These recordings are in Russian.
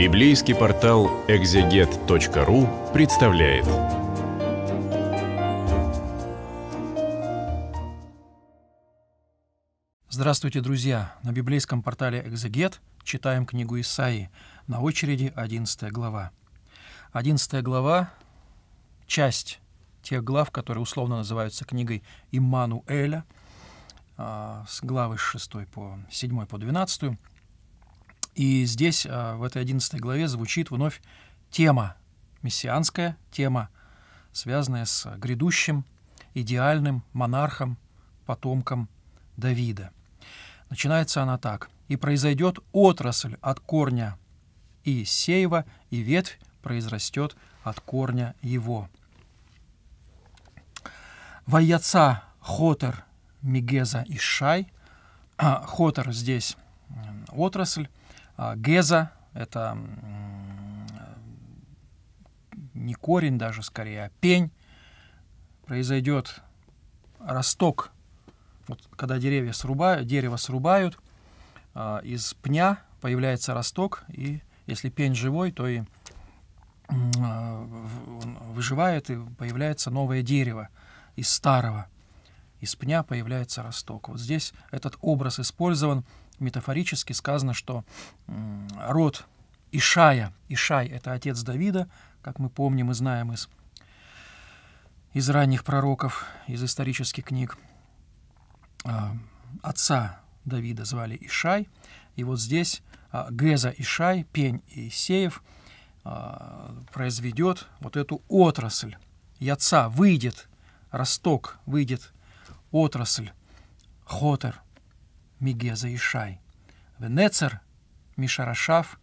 Библейский портал экзегет.ру представляет. Здравствуйте, друзья! На библейском портале «Экзегет» читаем книгу Исаии. На очереди 11 глава. 11 глава – часть тех глав, которые условно называются книгой Иммануэля, а, с главы с 6 по 7 по 12. И здесь, а, в этой 11 главе, звучит вновь тема мессианская, тема, связанная с грядущим идеальным монархом, потомком Давида. Начинается она так. «И произойдет отрасль от корня Иисеева, и ветвь произрастет от корня его». «Ваяца Хотер Мигеза Ишай». А, Хотер здесь отрасль, а, Геза — это не корень даже, скорее, а пень. Произойдет росток, вот, когда деревья срубают, дерево срубают, а, из пня появляется росток, и если пень живой, то и а, выживает, и появляется новое дерево из старого. Из пня появляется росток. Вот здесь этот образ использован – метафорически сказано, что род Ишая, Ишай – это отец Давида, как мы помним и знаем из, из ранних пророков, из исторических книг. А, отца Давида звали Ишай, и вот здесь а, Геза Ишай, Пень и Исеев а, произведет вот эту отрасль. Яца выйдет, росток, выйдет отрасль, хотер – Мегеза и Шай, Венецер, Мишарашав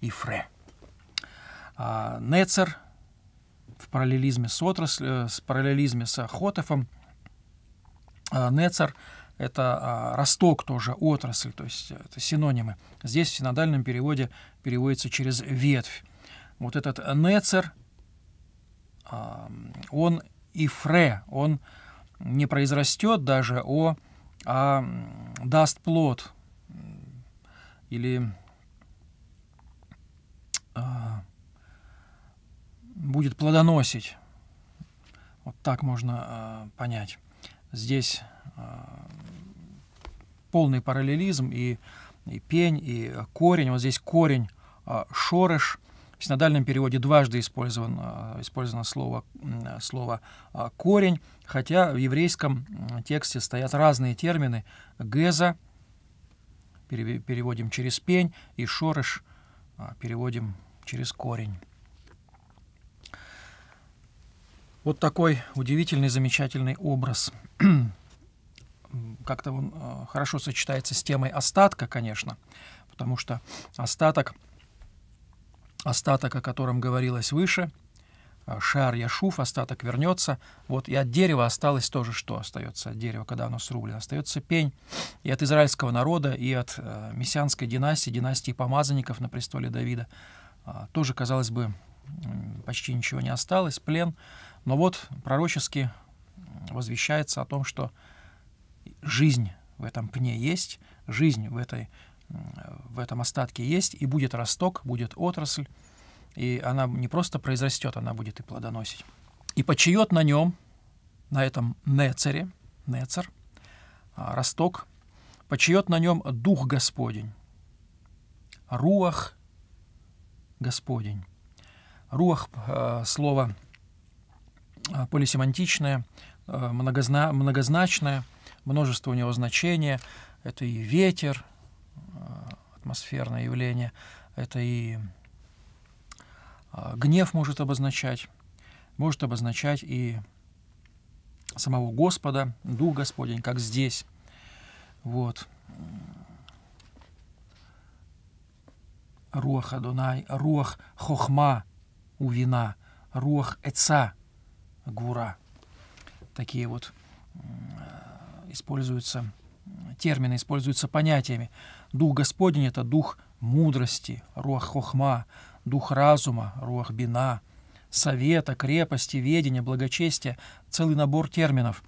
и Фре. А, Нецер в параллелизме с, отрасль, э, с параллелизме с Охотовым. А, Нецер – это а, росток тоже, отрасль, то есть э, это синонимы. Здесь в синодальном переводе переводится через ветвь. Вот этот Нецер, он и Фре, он не произрастет даже о а даст плод или а, будет плодоносить. Вот так можно а, понять. Здесь а, полный параллелизм и, и пень, и корень. Вот здесь корень а, шорыш – в синодальном переводе дважды использовано, а, использовано слово, э, слово а, «корень», хотя в еврейском тексте стоят разные термины «геза», переводим через пень, и «шорыш» а, переводим через корень. Вот такой удивительный, замечательный образ. Как-то он хорошо сочетается с темой остатка, конечно, потому что остаток — остаток, о котором говорилось выше, а, шар яшуф, остаток вернется. Вот и от дерева осталось тоже что остается от дерева, когда оно срублено? Остается пень и от израильского народа, и от э, мессианской династии, династии помазанников на престоле Давида. Э, тоже, казалось бы, почти ничего не осталось, плен. Но вот пророчески возвещается о том, что жизнь в этом пне есть, жизнь в этой в этом остатке есть, и будет росток, будет отрасль, и она не просто произрастет, она будет и плодоносить. И почает на нем, на этом нецере, нецер, а, росток, почает на нем Дух Господень, руах Господень. Руах а, слово а, полисемантичное, многозна, многозначное, множество у него значения. Это и ветер, атмосферное явление. Это и а, гнев может обозначать, может обозначать и самого Господа, Дух Господень, как здесь. Вот. Руах Адунай, Руах Хохма у вина, Руах Эца Гура. Такие вот а, используются термины используются понятиями. Дух Господень — это дух мудрости, руах хохма, дух разума, руах бина, совета, крепости, ведения, благочестия, целый набор терминов.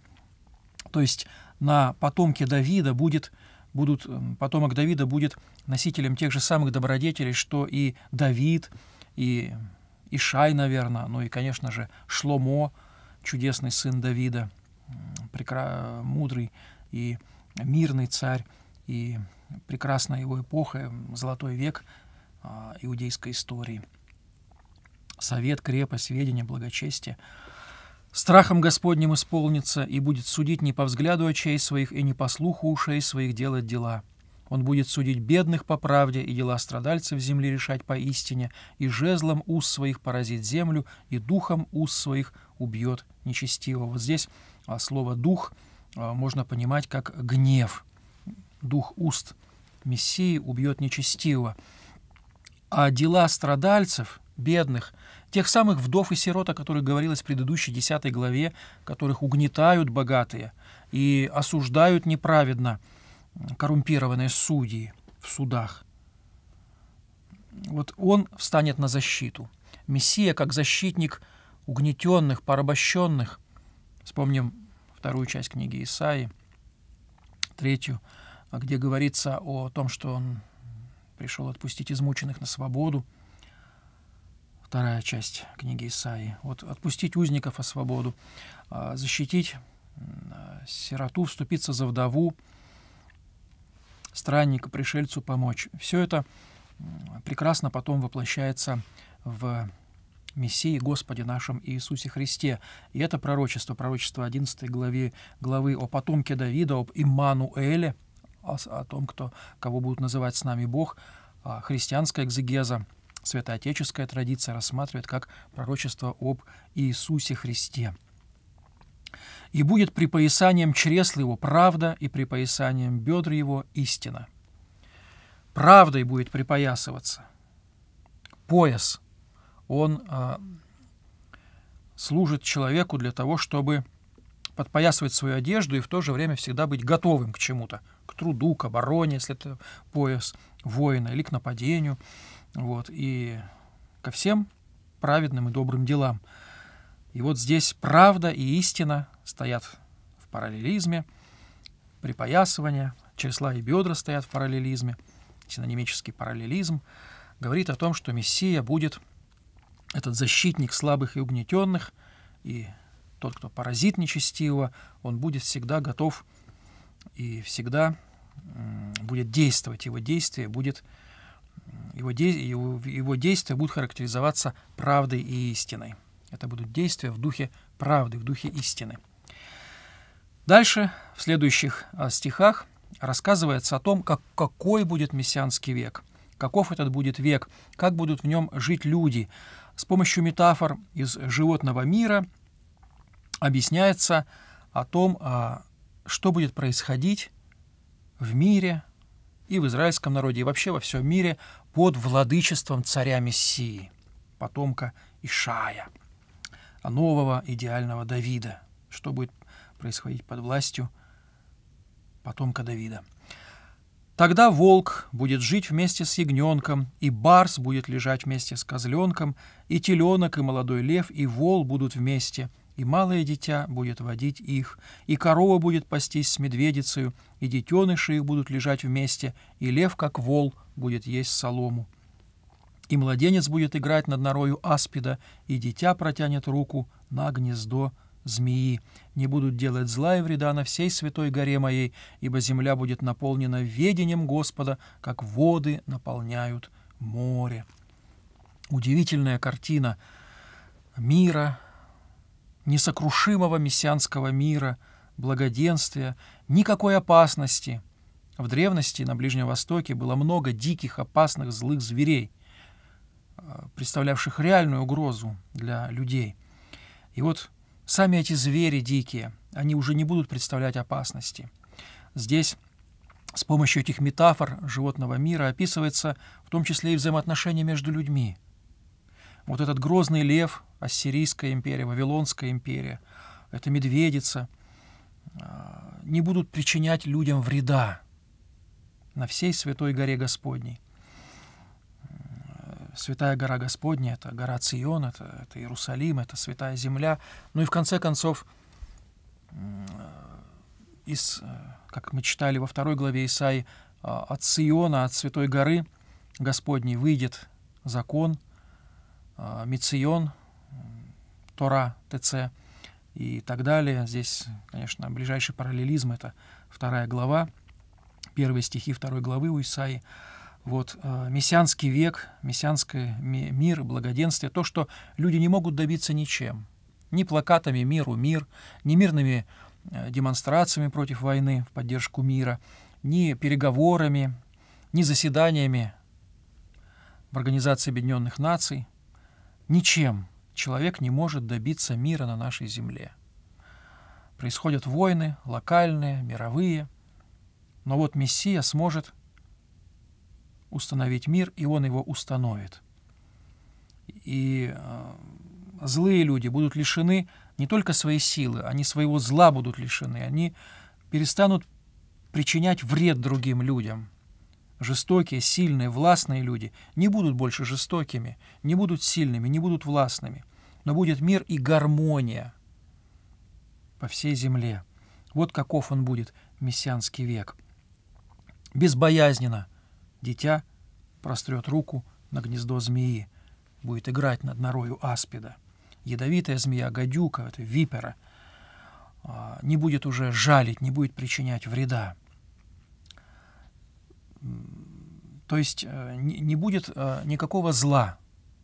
То есть на потомке Давида будет, будут, потомок Давида будет носителем тех же самых добродетелей, что и Давид, и Ишай, наверное, ну и, конечно же, Шломо, чудесный сын Давида, мудрый и мирный царь, и прекрасная его эпоха, золотой век а, иудейской истории. Совет, крепость, ведение, благочестие. Страхом Господним исполнится и будет судить не по взгляду очей своих и не по слуху ушей своих делать дела. Он будет судить бедных по правде и дела страдальцев земли решать по истине и жезлом уз своих поразит землю, и духом уз своих убьет нечестивого. Вот здесь а, слово «дух» — а, можно понимать как гнев. Дух уст Мессии убьет нечестиво. А дела страдальцев, бедных, тех самых вдов и сирот, о которых говорилось в предыдущей 10 главе, которых угнетают богатые и осуждают неправедно коррумпированные судьи в судах. Вот он встанет на защиту. Мессия как защитник угнетенных, порабощенных. Вспомним вторую часть книги Исаи, третью, где говорится о том, что он пришел отпустить измученных на свободу. Вторая часть книги Исаи. Вот отпустить узников о свободу, а, защитить сироту, вступиться за вдову, странника, пришельцу помочь. Все это прекрасно потом воплощается в Мессии Господе нашем Иисусе Христе. И это пророчество, пророчество 11 главе, главы о потомке Давида, об Иммануэле, о, о том, кто, кого будут называть с нами Бог, а христианская экзегеза, святоотеческая традиция рассматривает как пророчество об Иисусе Христе. «И будет припоясанием чресла его правда, и припоясанием бедра его истина». Правдой будет припоясываться. Пояс – он а, служит человеку для того, чтобы подпоясывать свою одежду и в то же время всегда быть готовым к чему-то, к труду, к обороне, если это пояс воина, или к нападению, вот, и ко всем праведным и добрым делам. И вот здесь правда и истина стоят в параллелизме, припоясывание, чресла и бедра стоят в параллелизме, синонимический параллелизм, говорит о том, что Мессия будет этот защитник слабых и угнетенных, и тот, кто паразит нечестивого, он будет всегда готов и всегда будет действовать. Его действие будет его, де, его, его действия будут характеризоваться правдой и истиной. Это будут действия в духе правды, в духе истины. Дальше, в следующих а, стихах, рассказывается о том, как, какой будет мессианский век, каков этот будет век, как будут в нем жить люди, с помощью метафор из животного мира объясняется о том, а, что будет происходить в мире и в израильском народе, и вообще во всем мире под владычеством царя Мессии, потомка Ишая, нового идеального Давида, что будет происходить под властью потомка Давида. Тогда волк будет жить вместе с ягненком, и барс будет лежать вместе с козленком, и теленок, и молодой лев, и вол будут вместе, и малое дитя будет водить их, и корова будет пастись с медведицею, и детеныши их будут лежать вместе, и лев, как вол, будет есть солому. И младенец будет играть над норою аспида, и дитя протянет руку на гнездо змеи, не будут делать зла и вреда на всей святой горе моей, ибо земля будет наполнена ведением Господа, как воды наполняют море». Удивительная картина мира, несокрушимого мессианского мира, благоденствия, никакой опасности. В древности на Ближнем Востоке было много диких, опасных, злых зверей, э, представлявших реальную угрозу для людей. И вот Сами эти звери дикие, они уже не будут представлять опасности. Здесь с помощью этих метафор животного мира описывается в том числе и взаимоотношения между людьми. Вот этот грозный лев, Ассирийская империя, Вавилонская империя, эта медведица, а, не будут причинять людям вреда на всей Святой Горе Господней святая гора Господня, это гора Цион, это, это Иерусалим, это святая земля. Ну и в конце концов, э, из, э, как мы читали во второй главе Исаи, э, от Сиона, от святой горы Господней выйдет закон, Мицион, Тора, ТЦ и так далее. Здесь, конечно, ближайший параллелизм — это вторая глава, первые стихи второй главы у Исаии — вот, э, мессианский век, мессианский мир, благоденствие, то, что люди не могут добиться ничем. Ни плакатами «Миру мир», ни мирными э, демонстрациями против войны в поддержку мира, ни переговорами, ни заседаниями в Организации Объединенных Наций. Ничем человек не может добиться мира на нашей земле. Происходят войны, локальные, мировые. Но вот Мессия сможет – установить мир, и он его установит. И э, злые люди будут лишены не только своей силы, они своего зла будут лишены, они перестанут причинять вред другим людям. Жестокие, сильные, властные люди не будут больше жестокими, не будут сильными, не будут властными, но будет мир и гармония по всей земле. Вот каков он будет, мессианский век. Безбоязненно, Дитя прострет руку на гнездо змеи, будет играть над норою аспида. Ядовитая змея гадюка, это випера, а, не будет уже жалить, не будет причинять вреда. То есть э, не будет э, никакого зла,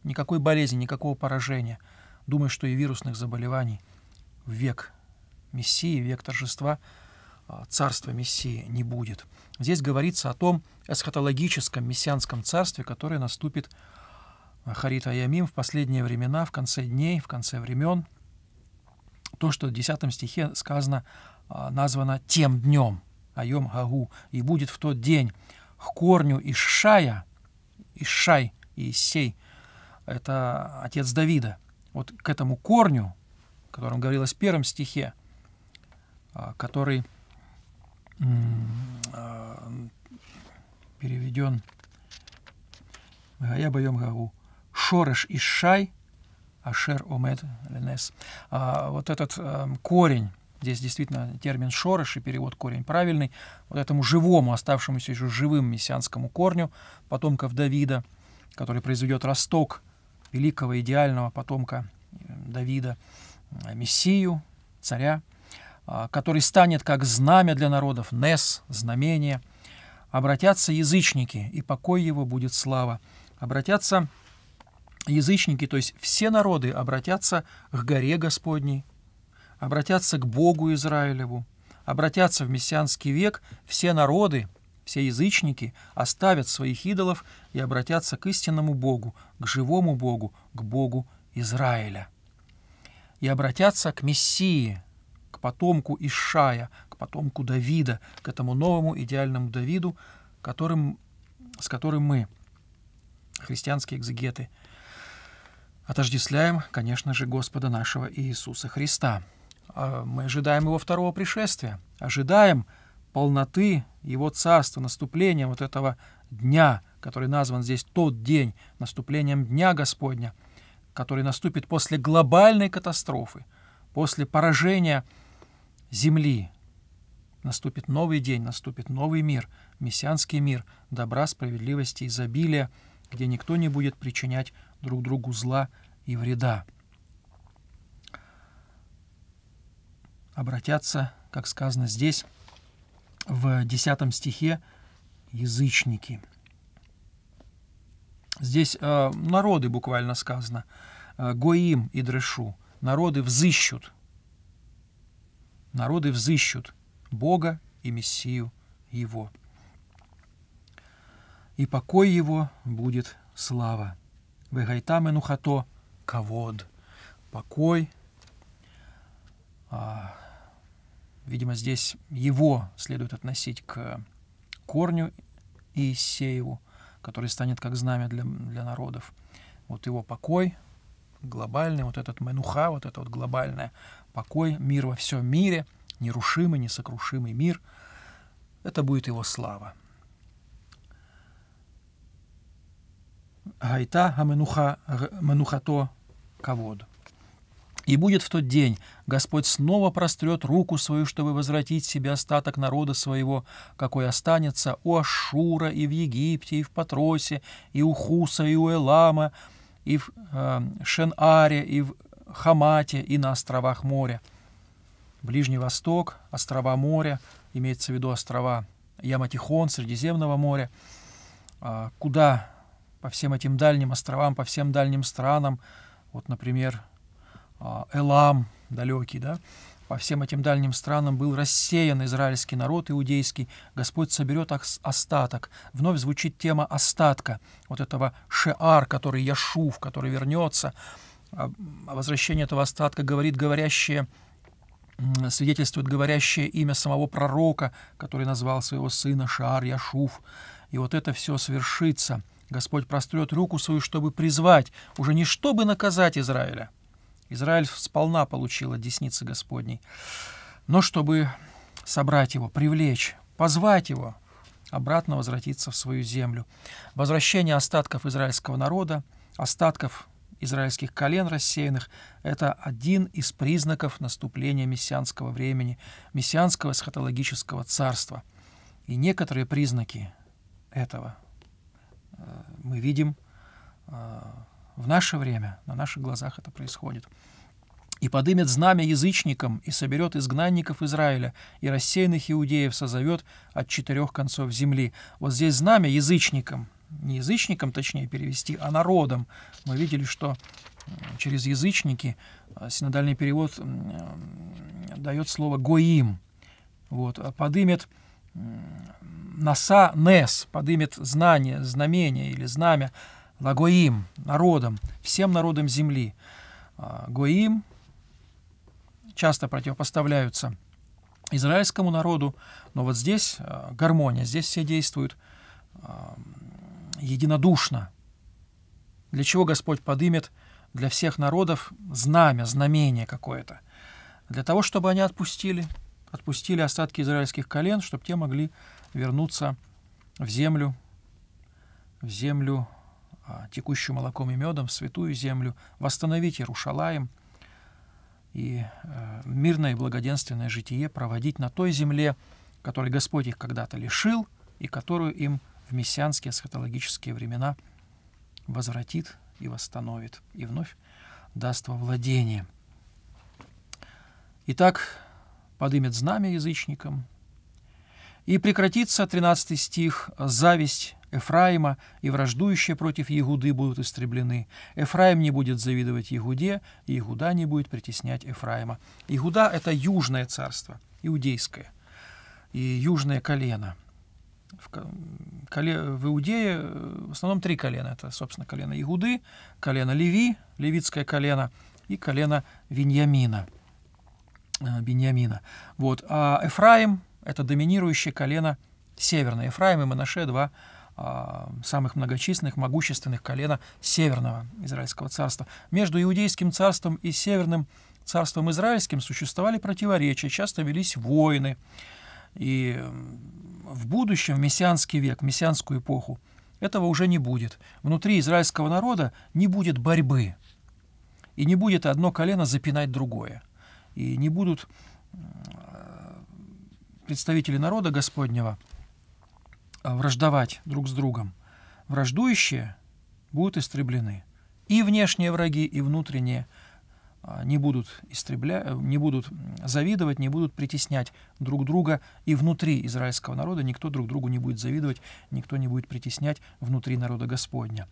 никакой болезни, никакого поражения. Думаю, что и вирусных заболеваний в век Мессии, век торжества – а, царства Мессии не будет. Здесь говорится о том эсхатологическом мессианском царстве, которое наступит а, Харита Ямим в последние времена, в конце дней, в конце времен. То, что в 10 стихе сказано, а, названо «тем днем», Айом Гагу, «и будет в тот день к корню Ишая», Ишай и Исей, это отец Давида. Вот к этому корню, о котором говорилось в первом стихе, который – Э, переведен Я боем Гагу. Шореш и Шай, Ашер Омед Ленес. А, вот этот а, корень, здесь действительно термин шореш и перевод корень правильный, вот этому живому, оставшемуся еще живым мессианскому корню потомков Давида, который произведет росток великого идеального потомка э, Давида, Мессию, царя, а, который станет как знамя для народов, Нес, знамение. Обратятся язычники, и покой его будет слава. Обратятся язычники, то есть все народы обратятся к горе Господней, обратятся к Богу Израилеву, обратятся в мессианский век все народы, все язычники оставят своих идолов и обратятся к истинному Богу, к живому Богу, к Богу Израиля. И обратятся к Мессии, к потомку Ишая, к потомку Давида, к этому новому идеальному Давиду, которым, с которым мы, христианские экзегеты, отождествляем, конечно же, Господа нашего Иисуса Христа. А, мы ожидаем Его второго пришествия, ожидаем полноты Его Царства, наступления вот этого дня, который назван здесь тот день, наступлением Дня Господня, который наступит после глобальной катастрофы, после поражения земли. Наступит новый день, наступит новый мир, мессианский мир, добра, справедливости, изобилия, где никто не будет причинять друг другу зла и вреда. Обратятся, как сказано здесь, в 10 стихе язычники. Здесь э, народы буквально сказано. Э, Гоим и Дрешу. Народы взыщут народы взыщут Бога и Мессию Его. И покой Его будет слава. Вегайтаме нухато кавод. Покой. А, видимо, здесь его следует относить к корню Иисееву, который станет как знамя для, для народов. Вот его покой глобальный, вот этот менуха, вот это вот глобальное покой, мир во всем мире, нерушимый, несокрушимый мир. Это будет его слава. Гайта Аменуха Манухато Кавод. И будет в тот день Господь снова прострет руку свою, чтобы возвратить себе остаток народа своего, какой останется у Ашура и в Египте, и в Патросе, и у Хуса, и у Элама, и в э, Шенаре, и в Хамате и на островах моря. Ближний Восток, острова моря, имеется в виду острова яма Средиземного моря, а, куда по всем этим дальним островам, по всем дальним странам, вот, например, а, Элам далекий, да, по всем этим дальним странам был рассеян израильский народ иудейский, Господь соберет остаток. Вновь звучит тема остатка, вот этого шеар, который Яшув, который вернется, о возвращении этого остатка говорит говорящее, свидетельствует говорящее имя самого пророка, который назвал своего сына Шаар Яшуф. И вот это все свершится. Господь прострет руку свою, чтобы призвать, уже не чтобы наказать Израиля. Израиль сполна получил от десницы Господней, но чтобы собрать его, привлечь, позвать его, обратно возвратиться в свою землю. Возвращение остатков израильского народа, остатков израильских колен рассеянных – это один из признаков наступления мессианского времени, мессианского эсхатологического царства. И некоторые признаки этого э, мы видим э, в наше время, на наших глазах это происходит. «И подымет знамя язычникам, и соберет изгнанников Израиля, и рассеянных иудеев созовет от четырех концов земли». Вот здесь знамя язычникам – не язычникам, точнее перевести, а народам. Мы видели, что через язычники а, синодальный перевод дает слово «гоим». Вот, а подымет наса нес, подымет знание, знамение или знамя лагоим, народом, всем народам земли. А, Гоим часто противопоставляются израильскому народу, но вот здесь гармония, здесь все действуют единодушно, для чего Господь подымет для всех народов знамя, знамение какое-то, для того, чтобы они отпустили, отпустили остатки израильских колен, чтобы те могли вернуться в землю, в землю, а, текущую молоком и медом, в святую землю, восстановить Иерушалаем и э, мирное и благоденственное житие проводить на той земле, которой Господь их когда-то лишил и которую им в мессианские эсхатологические времена возвратит и восстановит, и вновь даст во владение. Итак, подымет знамя язычникам, и прекратится, 13 стих, зависть Эфраима, и враждующие против Егуды будут истреблены. Эфраим не будет завидовать Егуде, и Иуда не будет притеснять Эфраима. Иуда — это южное царство, иудейское, и южное колено — в, коле, в Иудее в основном три колена. Это, собственно, колено Игуды, колено Леви, левитское колено, и колено Виньямина. Беньямина. Э, вот. А Эфраим – это доминирующее колено северное. Эфраим и Манаше – два а, самых многочисленных, могущественных колена северного Израильского царства. Между Иудейским царством и северным царством израильским существовали противоречия, часто велись войны. И в будущем, в мессианский век, в мессианскую эпоху, этого уже не будет. Внутри израильского народа не будет борьбы. И не будет одно колено запинать другое. И не будут э, представители народа Господнего э, враждовать друг с другом. Враждующие будут истреблены. И внешние враги, и внутренние – а, не будут, истребля... Э, не будут завидовать, не будут притеснять друг друга. И внутри израильского народа никто друг другу не будет завидовать, никто не будет притеснять внутри народа Господня.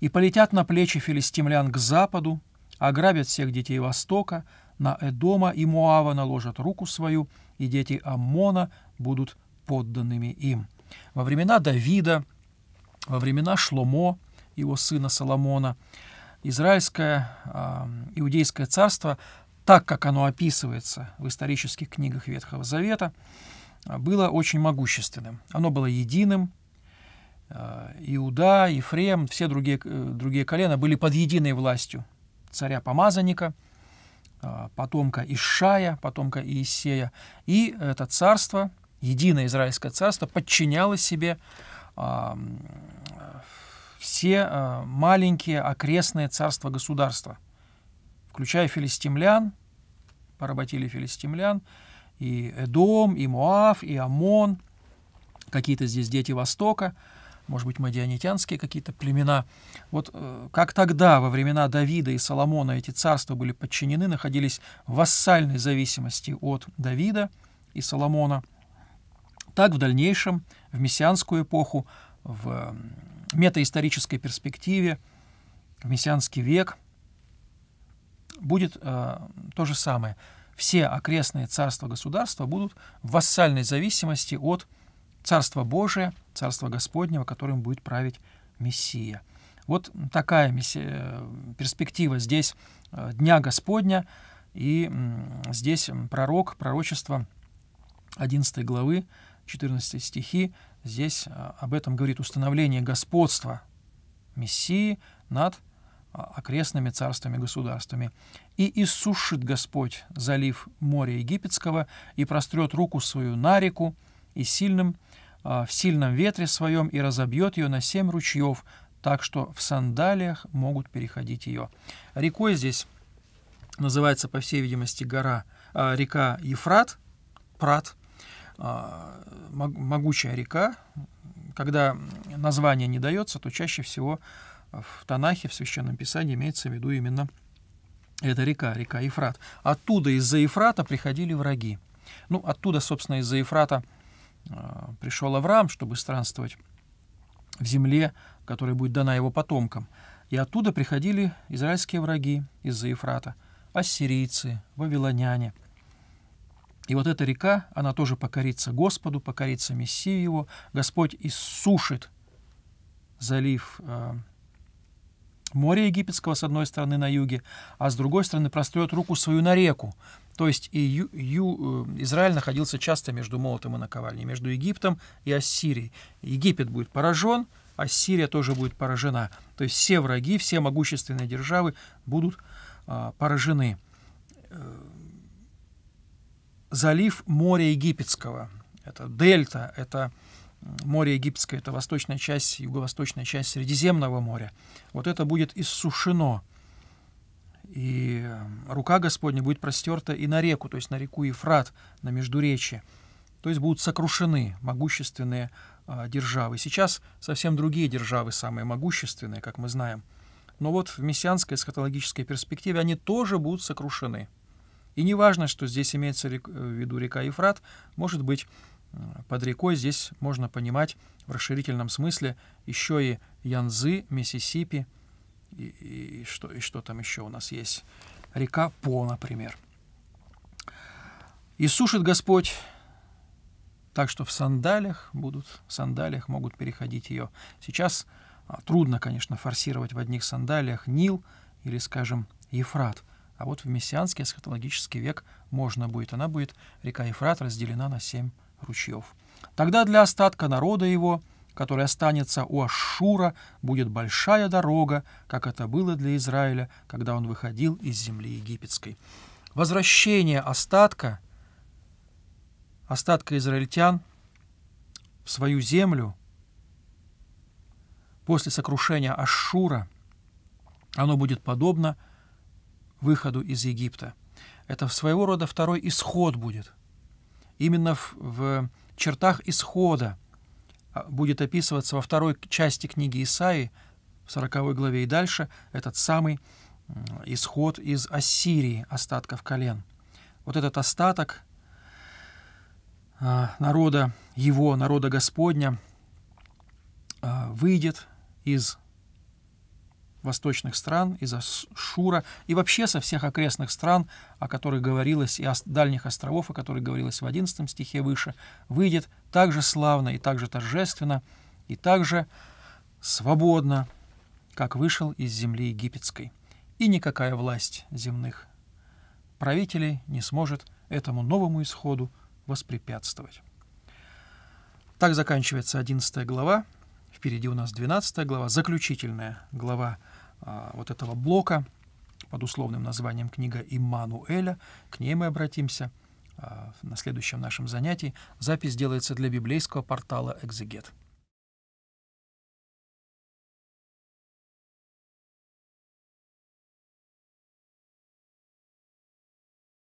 И полетят на плечи филистимлян к западу, ограбят всех детей Востока, на Эдома и Муава наложат руку свою, и дети Амона будут подданными им. Во времена Давида, во времена Шломо, его сына Соломона, израильское а, иудейское царство, так как оно описывается в исторических книгах Ветхого Завета, было очень могущественным. Оно было единым. А, Иуда, Ефрем, все другие, э, другие колена были под единой властью царя-помазанника, а, потомка Ишая, потомка Иисея. И это царство, единое израильское царство, подчиняло себе все э, маленькие окрестные царства-государства, включая филистимлян, поработили филистимлян, и Эдом, и Муав, и Амон, какие-то здесь дети Востока, может быть, мадианитянские какие-то племена. Вот э, как тогда, во времена Давида и Соломона, эти царства были подчинены, находились в вассальной зависимости от Давида и Соломона, так в дальнейшем, в мессианскую эпоху, в метаисторической перспективе, в мессианский век, будет э, то же самое. Все окрестные царства-государства будут в вассальной зависимости от Царства Божия, Царства Господнего, которым будет править Мессия. Вот такая мессия, э, перспектива здесь э, Дня Господня, и здесь пророк, пророчество 11 главы, 14 стихи Здесь а, об этом говорит установление господства Мессии над а, окрестными царствами государствами. «И иссушит Господь залив моря египетского, и прострет руку свою на реку, и сильным, а, в сильном ветре своем, и разобьет ее на семь ручьев, так что в сандалиях могут переходить ее». Рекой здесь называется, по всей видимости, гора, река Ефрат, Прат – а, могучая река. Когда название не дается, то чаще всего в Танахе, в Священном Писании имеется в виду именно эта река, река Ефрат. Оттуда из-за Ефрата приходили враги. Ну, оттуда, собственно, из-за Ефрата а, пришел Авраам, чтобы странствовать в земле, которая будет дана его потомкам. И оттуда приходили израильские враги из-за Ефрата, ассирийцы, вавилоняне – и вот эта река, она тоже покорится Господу, покорится Мессии его. Господь иссушит залив э, моря египетского с одной стороны на юге, а с другой стороны прострет руку свою на реку. То есть и ю, ю, э, Израиль находился часто между молотом и наковальней, между Египтом и Ассирией. Египет будет поражен, Ассирия тоже будет поражена. То есть все враги, все могущественные державы будут а, поражены. Э, залив моря Египетского. Это дельта, это море Египетское, это восточная часть, юго-восточная часть Средиземного моря. Вот это будет иссушено. И рука Господня будет простерта и на реку, то есть на реку Ефрат, на Междуречье. То есть будут сокрушены могущественные э, державы. Сейчас совсем другие державы, самые могущественные, как мы знаем. Но вот в мессианской эсхатологической перспективе они тоже будут сокрушены. И не важно, что здесь имеется э, в виду река Ефрат, может быть, э, под рекой здесь можно понимать в расширительном смысле еще и Янзы, Миссисипи, и, и, что, и что там еще у нас есть. Река По, например. «И сушит Господь, так что в сандалях будут, в сандалях могут переходить ее». Сейчас а, трудно, конечно, форсировать в одних сандалиях Нил или, скажем, Ефрат – а вот в мессианский эсхатологический век можно будет. Она будет, река Ефрат, разделена на семь ручьев. Тогда для остатка народа его, который останется у Ашура, будет большая дорога, как это было для Израиля, когда он выходил из земли египетской. Возвращение остатка, остатка израильтян в свою землю после сокрушения Ашура, оно будет подобно – выходу из Египта. Это своего рода второй исход будет. Именно в, в чертах исхода а, будет описываться во второй части книги Исаи, в 40 главе и дальше, этот самый исход из Ассирии, остатков колен. Вот этот остаток а, народа его, народа Господня, а, выйдет из восточных стран, из Ашура и вообще со всех окрестных стран, о которых говорилось, и о дальних островов, о которых говорилось в 11 стихе выше, выйдет также славно и также торжественно, и также свободно, как вышел из земли египетской. И никакая власть земных правителей не сможет этому новому исходу воспрепятствовать. Так заканчивается 11 глава. Впереди у нас 12 глава, заключительная глава а, вот этого блока под условным названием книга Иммануэля. К ней мы обратимся а, на следующем нашем занятии. Запись делается для библейского портала «Экзегет».